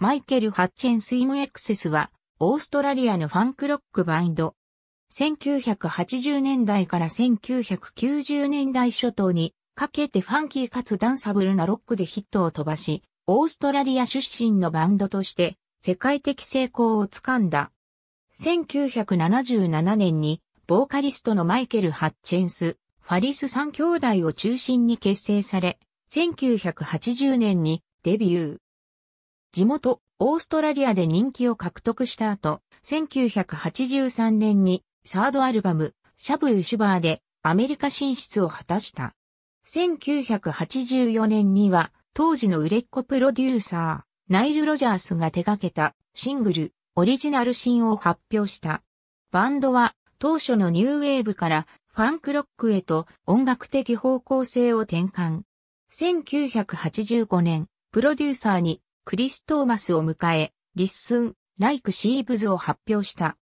マイケル・ハッチェンス・イム・エクセスは、オーストラリアのファンクロックバインド。1980年代から1990年代初頭にかけてファンキーかつダンサブルなロックでヒットを飛ばし、オーストラリア出身のバンドとして世界的成功をつかんだ。1977年にボーカリストのマイケル・ハッチェンス、ファリス3兄弟を中心に結成され、1980年にデビュー。地元、オーストラリアで人気を獲得した後、1983年にサードアルバム、シャブユシュバーでアメリカ進出を果たした。1984年には、当時の売れっ子プロデューサー、ナイル・ロジャースが手掛けたシングル、オリジナルシーンを発表した。バンドは当初のニューウェーブからファンクロックへと音楽的方向性を転換。1985年、プロデューサーにクリス・トーマスを迎え、リッスン、ライク・シーブズを発表した。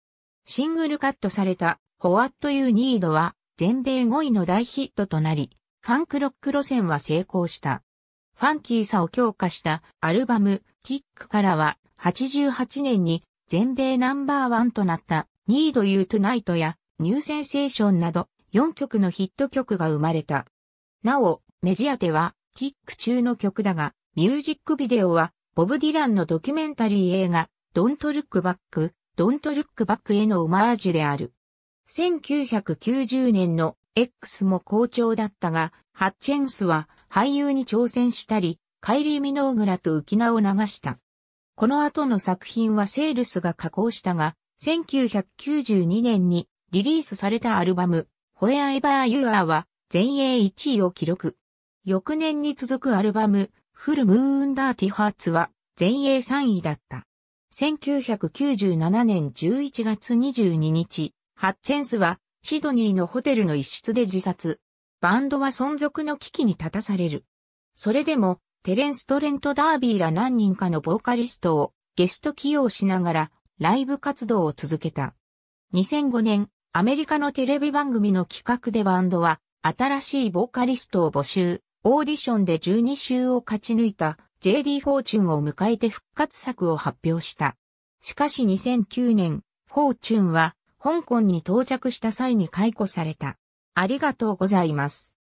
シングルカットされた、ホワット・ユー・ニードは、全米5位の大ヒットとなり、ファンクロック路線は成功した。ファンキーさを強化したアルバム、キックからは、88年に全米ナンバーワンとなった、ニード・ユー・トゥナイトや、ニュー・センセーションなど、4曲のヒット曲が生まれた。なお、メジアテは、キック中の曲だが、ミュージックビデオは、ボブ・ディランのドキュメンタリー映画、ドントルックバック、ドントルックバックへのオマージュである。1990年の X も好調だったが、ハッチェンスは俳優に挑戦したり、カイリー・ミノーグラと浮き名を流した。この後の作品はセールスが加工したが、1992年にリリースされたアルバム、ホエア・ r e v e r You Are は全英1位を記録。翌年に続くアルバム、フルムーンダーティハーツは全英3位だった。1997年11月22日、ハッチェンスはシドニーのホテルの一室で自殺。バンドは存続の危機に立たされる。それでも、テレンス・トレント・ダービーら何人かのボーカリストをゲスト起用しながらライブ活動を続けた。2005年、アメリカのテレビ番組の企画でバンドは新しいボーカリストを募集。オーディションで12週を勝ち抜いた JD フォーチュンを迎えて復活作を発表した。しかし2009年、フォーチュンは香港に到着した際に解雇された。ありがとうございます。